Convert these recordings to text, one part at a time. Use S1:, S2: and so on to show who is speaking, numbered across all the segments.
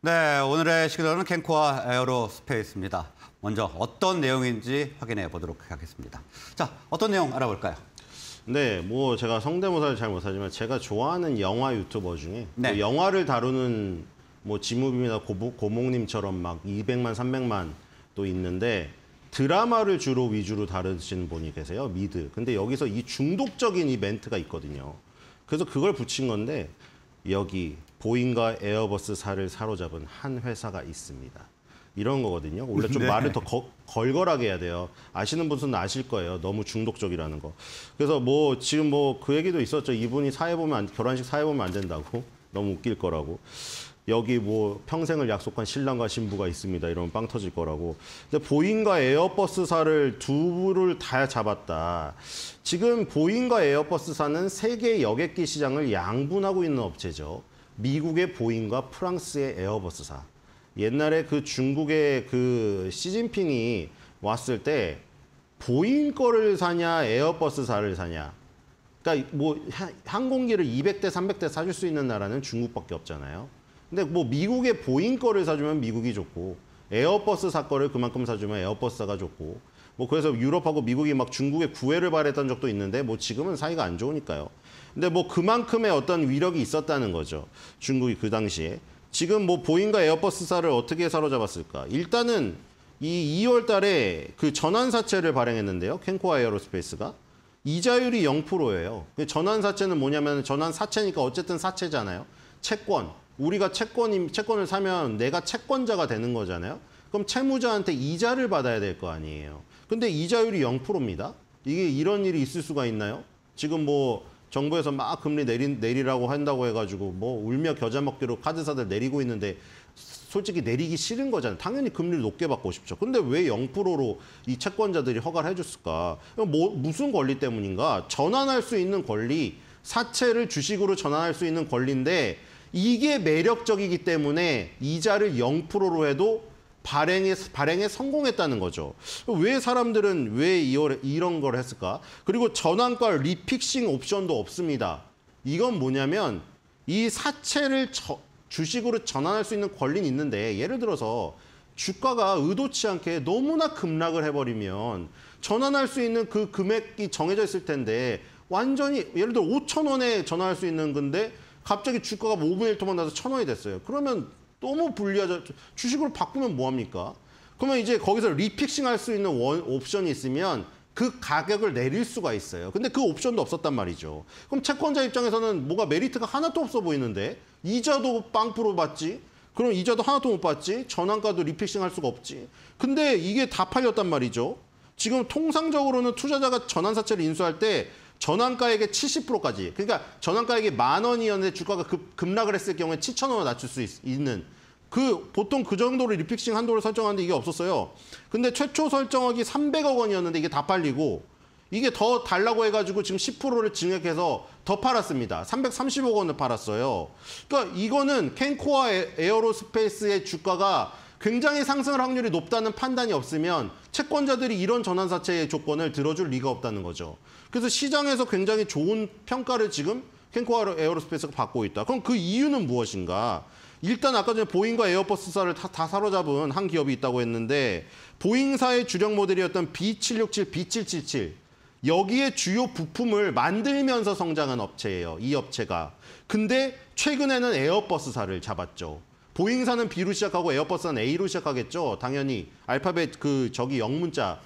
S1: 네, 오늘의 시그널은 캔코와 에어로스페이스입니다. 먼저 어떤 내용인지 확인해 보도록 하겠습니다. 자, 어떤 내용 알아볼까요? 네, 뭐 제가 성대모사를 잘 못하지만 제가 좋아하는 영화 유튜버 중에 그 네. 뭐 영화를 다루는 뭐 지무빔이나 고목님처럼 막 200만, 300만 또 있는데 드라마를 주로 위주로 다루시는 분이 계세요, 미드. 근데 여기서 이 중독적인 이 멘트가 있거든요. 그래서 그걸 붙인 건데 여기 보잉과 에어버스사를 사로잡은 한 회사가 있습니다. 이런 거거든요. 원래 좀 네. 말을 더 거, 걸걸하게 해야 돼요. 아시는 분은 아실 거예요. 너무 중독적이라는 거. 그래서 뭐 지금 뭐 그 얘기도 있었죠. 이분이 사회 보면 안, 결혼식 사회 보면 안 된다고. 너무 웃길 거라고. 여기 뭐 평생을 약속한 신랑과 신부가 있습니다. 이러면 빵 터질 거라고. 근데 보잉과 에어버스사를 두부를 다 잡았다. 지금 보잉과 에어버스사는 세계 여객기 시장을 양분하고 있는 업체죠. 미국의 보잉과 프랑스의 에어버스사 옛날에 그 중국의 그 시진핑이 왔을 때 보잉 거를 사냐 에어버스사를 사냐 그러니까 뭐 항공기를 200대 300대 사줄 수 있는 나라는 중국밖에 없잖아요 근데 뭐 미국의 보잉 거를 사주면 미국이 좋고 에어버스 사 거를 그만큼 사주면 에어버스가 좋고 뭐 그래서 유럽하고 미국이 막 중국에 구애를 바랬던 적도 있는데 뭐 지금은 사이가 안 좋으니까요. 근데 뭐 그만큼의 어떤 위력이 있었다는 거죠. 중국이 그 당시에. 지금 뭐 보잉과 에어버스사를 어떻게 사로잡았을까? 일단은 이 2월 달에 그 전환사채를 발행했는데요. 캔코아 에어로스페이스가. 이자율이 0%예요. 그 전환사채는 뭐냐면 전환사채니까 어쨌든 사채잖아요. 채권. 우리가 채권, 채권을 사면 내가 채권자가 되는 거잖아요. 그럼 채무자한테 이자를 받아야 될 거 아니에요. 근데 이자율이 0%입니다. 이게 이런 일이 있을 수가 있나요? 지금 뭐 정부에서 막 금리 내리, 내리라고 한다고 해가지고 뭐 울며 겨자 먹기로 카드사들 내리고 있는데 솔직히 내리기 싫은 거잖아요. 당연히 금리를 높게 받고 싶죠. 근데 왜 0%로 이 채권자들이 허가를 해줬을까? 뭐, 무슨 권리 때문인가? 전환할 수 있는 권리, 사채를 주식으로 전환할 수 있는 권리인데 이게 매력적이기 때문에 이자를 0%로 해도 발행에, 발행에 성공했다는 거죠. 왜 사람들은 왜 이런 걸 했을까? 그리고 전환과 리픽싱 옵션도 없습니다. 이건 뭐냐면 이 사채를 저, 주식으로 전환할 수 있는 권리는 있는데 예를 들어서 주가가 의도치 않게 너무나 급락을 해버리면 전환할 수 있는 그 금액이 정해져 있을 텐데 완전히 예를 들어 5천 원에 전환할 수 있는 건데 갑자기 주가가 5분의 1 토막 나서 1천 원이 됐어요. 그러면 너무 불리하죠. 주식으로 바꾸면 뭐합니까? 그러면 이제 거기서 리픽싱 할 수 있는 원, 옵션이 있으면 그 가격을 내릴 수가 있어요. 근데 그 옵션도 없었단 말이죠. 그럼 채권자 입장에서는 뭐가 메리트가 하나도 없어 보이는데 이자도 빵프로 받지 그럼 이자도 하나도 못 받지 전환가도 리픽싱 할 수가 없지 근데 이게 다 팔렸단 말이죠. 지금 통상적으로는 투자자가 전환사채를 인수할 때 전환가액의 70%까지. 그러니까 전환가액이 만 원이었는데 주가가 급, 급락을 했을 경우에 7천 원을 낮출 수 있, 있는 그 보통 그 정도로 리픽싱 한도를 설정하는데 이게 없었어요. 근데 최초 설정액이 300억 원이었는데 이게 다 팔리고 이게 더 달라고 해가지고 지금 10%를 증액해서 더 팔았습니다. 330억 원을 팔았어요. 그러니까 이거는 캔코아 에어로스페이스의 주가가 굉장히 상승할 확률이 높다는 판단이 없으면 채권자들이 이런 전환사채의 조건을 들어줄 리가 없다는 거죠. 그래서 시장에서 굉장히 좋은 평가를 지금 캔코아 로 에어로스페이스가 받고 있다. 그럼 그 이유는 무엇인가? 일단 아까 전에 보잉과 에어버스사를 다, 다 사로잡은 한 기업이 있다고 했는데 보잉사의 주력 모델이었던 B767, B777 여기에 주요 부품을 만들면서 성장한 업체예요. 이 업체가. 근데 최근에는 에어버스사를 잡았죠. 보잉사는 B로 시작하고 에어버스는 A로 시작하겠죠. 당연히 알파벳 그 저기 영문자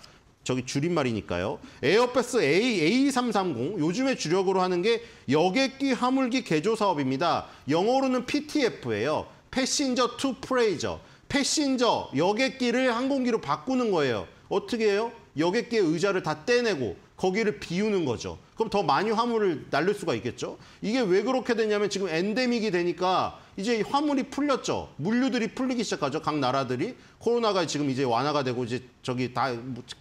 S1: 저기 줄임말이니까요. 에어버스 A, A330 요즘에 주력으로 하는 게 여객기 화물기 개조 사업입니다. 영어로는 PTF예요. 패신저 투 프레이저. 패신저 여객기를 항공기로 바꾸는 거예요. 어떻게 해요? 여객기의 의자를 다 떼내고 거기를 비우는 거죠. 그럼 더 많이 화물을 날릴 수가 있겠죠. 이게 왜 그렇게 되냐면 지금 엔데믹이 되니까 이제 화물이 풀렸죠. 물류들이 풀리기 시작하죠. 각 나라들이 코로나가 지금 이제 완화가 되고 이제 저기 다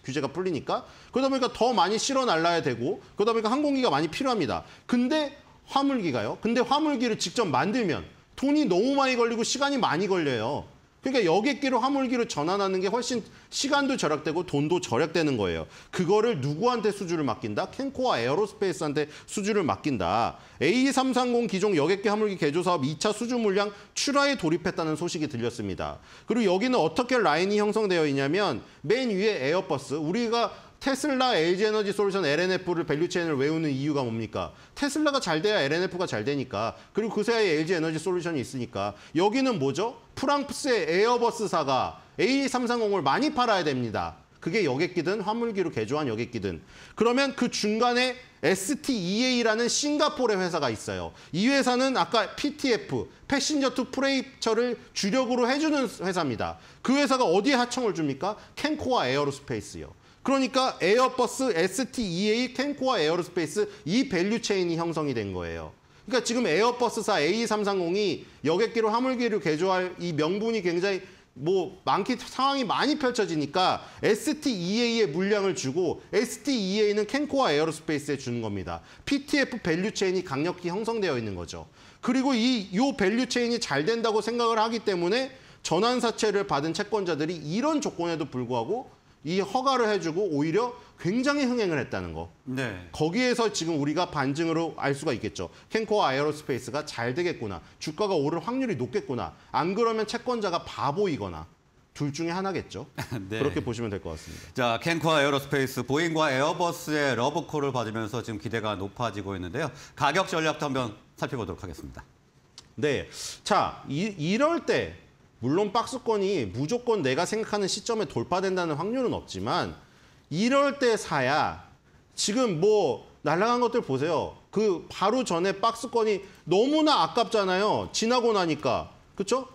S1: 규제가 풀리니까 그러다 보니까 더 많이 실어 날라야 되고 그러다 보니까 항공기가 많이 필요합니다. 근데 화물기가요. 근데 화물기를 직접 만들면 돈이 너무 많이 걸리고 시간이 많이 걸려요. 그러니까 여객기로 화물기로 전환하는 게 훨씬 시간도 절약되고 돈도 절약되는 거예요. 그거를 누구한테 수주를 맡긴다? 캔코와 에어로스페이스한테 수주를 맡긴다. A330 기종 여객기 화물기 개조 사업 2차 수주 물량 출하에 돌입했다는 소식이 들렸습니다. 그리고 여기는 어떻게 라인이 형성되어 있냐면 맨 위에 에어버스 우리가 테슬라 에이지 에너지 솔루션 LNF를 밸류체인을 외우는 이유가 뭡니까? 테슬라가 잘 돼야 LNF가 잘 되니까. 그리고 그 사이에 LG 에너지 솔루션이 있으니까. 여기는 뭐죠? 프랑스의 에어버스사가 A330을 많이 팔아야 됩니다. 그게 여객기든 화물기로 개조한 여객기든. 그러면 그 중간에 STEA라는 싱가포르의 회사가 있어요. 이 회사는 아까 PTF, 패신저 투 프레이처를 주력으로 해주는 회사입니다. 그 회사가 어디에 하청을 줍니까? 캔코아 에어로스페이스요. 그러니까 에어버스, STEA, 캔코와 에어로스페이스 이 밸류 체인이 형성이 된 거예요. 그러니까 지금 에어버스사 A330이 e 여객기로 화물기를 개조할 이 명분이 굉장히 뭐 많기 상황이 많이 펼쳐지니까 s t e a 에 물량을 주고 STEA는 캔코와 에어로스페이스에 주는 겁니다. PTF 밸류 체인이 강력히 형성되어 있는 거죠. 그리고 이 요 밸류 체인이 잘 된다고 생각을 하기 때문에 전환 사채를 받은 채권자들이 이런 조건에도 불구하고 이 허가를 해주고 오히려 굉장히 흥행을 했다는 거. 네. 거기에서 지금 우리가 반증으로 알 수가 있겠죠. 캔코어 아어로스페이스가잘 되겠구나. 주가가 오를 확률이 높겠구나. 안 그러면 채권자가 바보이거나 둘 중에 하나겠죠. 네. 그렇게 보시면 될 것 같습니다. 자, 캔코아 에어로스페이스, 보잉과 에어버스의 러브콜을 받으면서 지금 기대가 높아지고 있는데요. 가격 전략도 한번 살펴보도록 하겠습니다. 네. 자, 이, 이럴 때 물론 박스권이 무조건 내가 생각하는 시점에 돌파된다는 확률은 없지만 이럴 때 사야 지금 뭐 날라간 것들 보세요. 그 바로 전에 박스권이 너무나 아깝잖아요. 지나고 나니까. 그렇죠?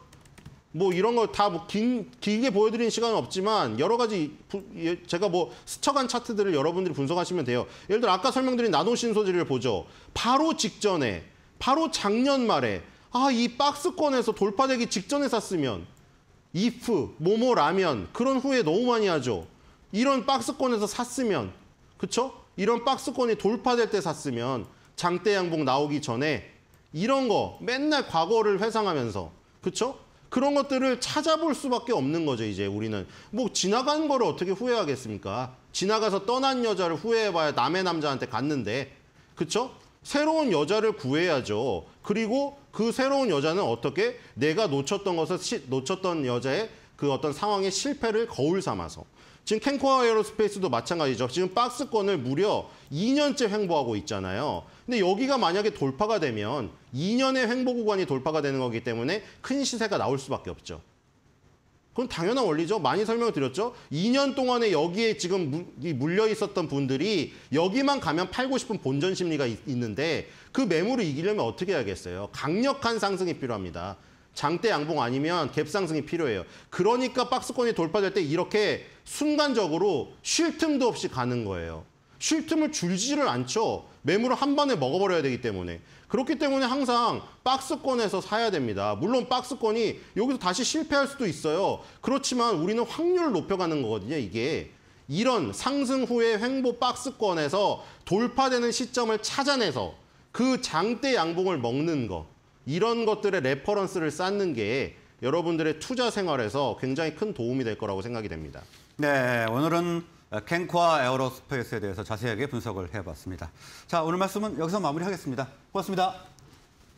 S1: 뭐 이런 걸다뭐 길게 보여드리는 시간은 없지만 여러 가지 부, 예, 제가 뭐 스쳐간 차트들을 여러분들이 분석하시면 돼요. 예를 들어 아까 설명드린 나노 신소재를 보죠. 바로 직전에 바로 작년 말에 아, 이 박스권에서 돌파되기 직전에 샀으면 if, 뭐뭐라면 그런 후에 너무 많이 하죠. 이런 박스권에서 샀으면 그쵸? 이런 박스권이 돌파될 때 샀으면 장대 양봉 나오기 전에 이런 거 맨날 과거를 회상하면서 그쵸? 그런 것들을 찾아볼 수밖에 없는 거죠 이제 우리는 뭐 지나간 거를 어떻게 후회하겠습니까? 지나가서 떠난 여자를 후회해봐야 남의 남자한테 갔는데 그쵸? 새로운 여자를 구해야죠. 그리고 그 새로운 여자는 어떻게 내가 놓쳤던 것을 시, 놓쳤던 여자의 그 어떤 상황의 실패를 거울 삼아서 지금 캔코아 에어로스페이스도 마찬가지죠. 지금 박스권을 무려 2년째 횡보하고 있잖아요. 근데 여기가 만약에 돌파가 되면 2년의 횡보 구간이 돌파가 되는 거기 때문에 큰 시세가 나올 수밖에 없죠. 그건 당연한 원리죠. 많이 설명을 드렸죠. 2년 동안에 여기에 지금 물려 있었던 분들이 여기만 가면 팔고 싶은 본전 심리가 있는데 그 매물을 이기려면 어떻게 해야겠어요? 강력한 상승이 필요합니다. 장대 양봉 아니면 갭 상승이 필요해요. 그러니까 박스권이 돌파될 때 이렇게 순간적으로 쉴 틈도 없이 가는 거예요. 쉴 틈을 줄지를 않죠. 매물을 한 번에 먹어버려야 되기 때문에. 그렇기 때문에 항상 박스권에서 사야 됩니다. 물론 박스권이 여기서 다시 실패할 수도 있어요. 그렇지만 우리는 확률을 높여가는 거거든요, 이게. 이런 상승 후에 횡보 박스권에서 돌파되는 시점을 찾아내서 그 장대 양봉을 먹는 거. 이런 것들의 레퍼런스를 쌓는 게 여러분들의 투자 생활에서 굉장히 큰 도움이 될 거라고 생각이 됩니다. 네, 오늘은 어, 캔코아 에어로스페이스에 대해서 자세하게 분석을 해봤습니다. 자, 오늘 말씀은 여기서 마무리하겠습니다. 고맙습니다.